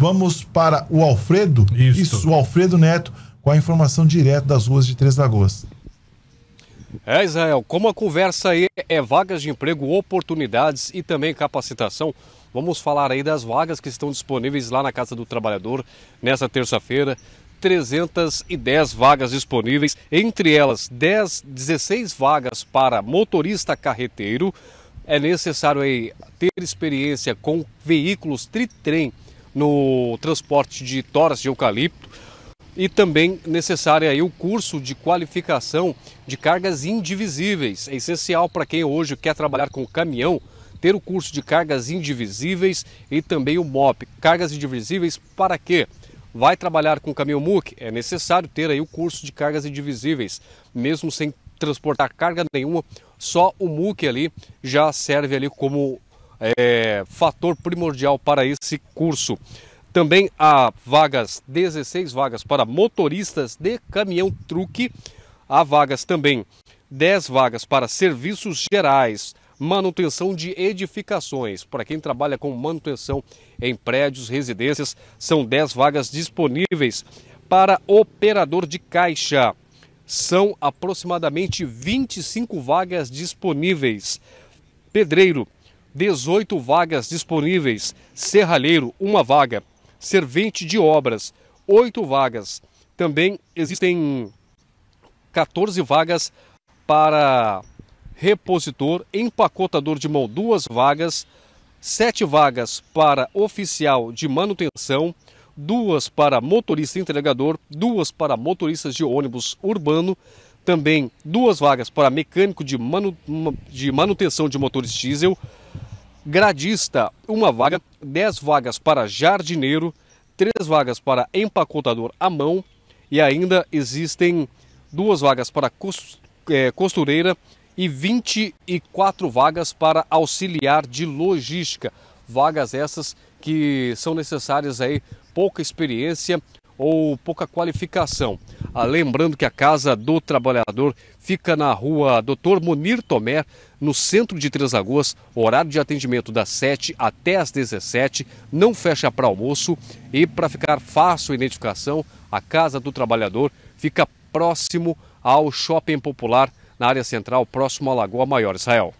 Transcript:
Vamos para o Alfredo. Isso. Isso, o Alfredo Neto, com a informação direta das ruas de Três Lagoas. É, Israel, como a conversa aí é vagas de emprego, oportunidades e também capacitação, vamos falar aí das vagas que estão disponíveis lá na Casa do Trabalhador nessa terça-feira. 310 vagas disponíveis, entre elas 10, 16 vagas para motorista carreteiro. É necessário aí ter experiência com veículos tritrem no transporte de toras de eucalipto e também necessário aí o curso de qualificação de cargas indivisíveis. É essencial para quem hoje quer trabalhar com caminhão ter o curso de cargas indivisíveis e também o MOP. Cargas indivisíveis para quê? Vai trabalhar com caminhão MUC? É necessário ter aí o curso de cargas indivisíveis, mesmo sem transportar carga nenhuma, só o MUC ali já serve ali como é, fator primordial para esse curso. Também há vagas, 16 vagas para motoristas de caminhão truque. Há vagas também, 10 vagas para serviços gerais, manutenção de edificações. Para quem trabalha com manutenção em prédios, residências, são 10 vagas disponíveis. Para operador de caixa, são aproximadamente 25 vagas disponíveis. Pedreiro, 18 vagas disponíveis, serralheiro, uma vaga, servente de obras, 8 vagas. Também existem 14 vagas para repositor, empacotador de mão, duas vagas, sete vagas para oficial de manutenção, duas para motorista entregador, duas para motoristas de ônibus urbano, também duas vagas para mecânico de, manu... de manutenção de motores diesel, gradista, uma vaga, 10 vagas para jardineiro, 3 vagas para empacotador à mão e ainda existem duas vagas para é, costureira e 24 vagas para auxiliar de logística. Vagas essas que são necessárias aí pouca experiência ou pouca qualificação. Ah, lembrando que a Casa do Trabalhador fica na rua Dr. Munir Tomé, no centro de Três Lagoas, horário de atendimento das 7 até as 17, não fecha para almoço e para ficar fácil a identificação, a Casa do Trabalhador fica próximo ao Shopping Popular na área central, próximo à Lagoa Maior, Israel.